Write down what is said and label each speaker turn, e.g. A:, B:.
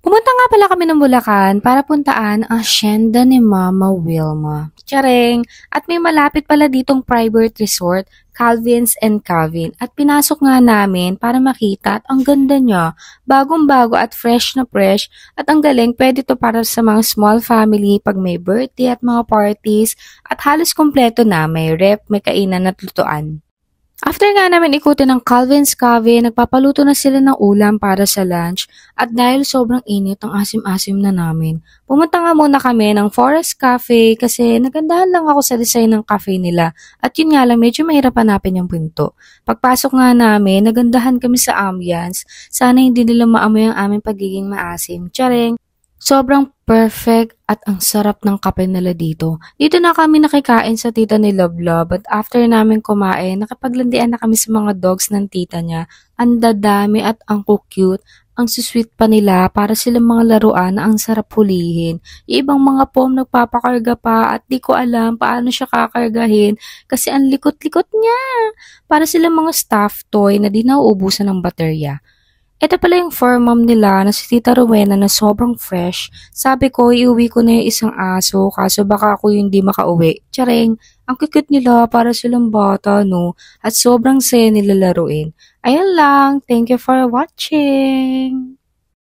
A: Pumunta nga pala kami ng Bulacan para puntaan ang asyenda ni Mama Wilma. Tsaring! At may malapit pala ditong private resort, Calvin's and Calvin. At pinasok nga namin para makita at ang ganda niya. Bagong-bago at fresh na fresh. At ang galing, pwede to para sa mga small family pag may birthday at mga parties. At halos kompleto na, may rep, may kainan at lutuan. After nga namin ikutin ng Calvin's Cave, nagpapaluto na sila ng ulam para sa lunch at dahil sobrang init ang asim-asim na namin, pumunta nga muna kami ng Forest Cafe kasi nagandahan lang ako sa design ng cafe nila at yun nga lang medyo mahirap hanapin yung pinto. Pagpasok nga namin, nagandahan kami sa ambiance, sana hindi nila maamoy ang aming pagiging maasim. Charing! Sobrang perfect at ang sarap ng kape nila dito. Dito na kami nakikain sa tita ni Love Love at after namin kumain, nakipaglandian na kami sa mga dogs ng tita niya. Ang dadami at ang cute ang susweet pa nila para silang mga laruan na ang sarap hulihin. ibang mga pom nagpapakarga pa at di ko alam paano siya kakargahin kasi ang likot-likot niya. Para silang mga staff toy na di nauubusan ng baterya. Ito pala yung farm nila na si Tita Rowena na sobrang fresh. Sabi ko, iuwi ko na yung isang aso kaso baka ako yung hindi makauwi. Tsareng, ang kikit nila para silang bata no at sobrang saya nila laruin. Ayan lang, thank you for watching!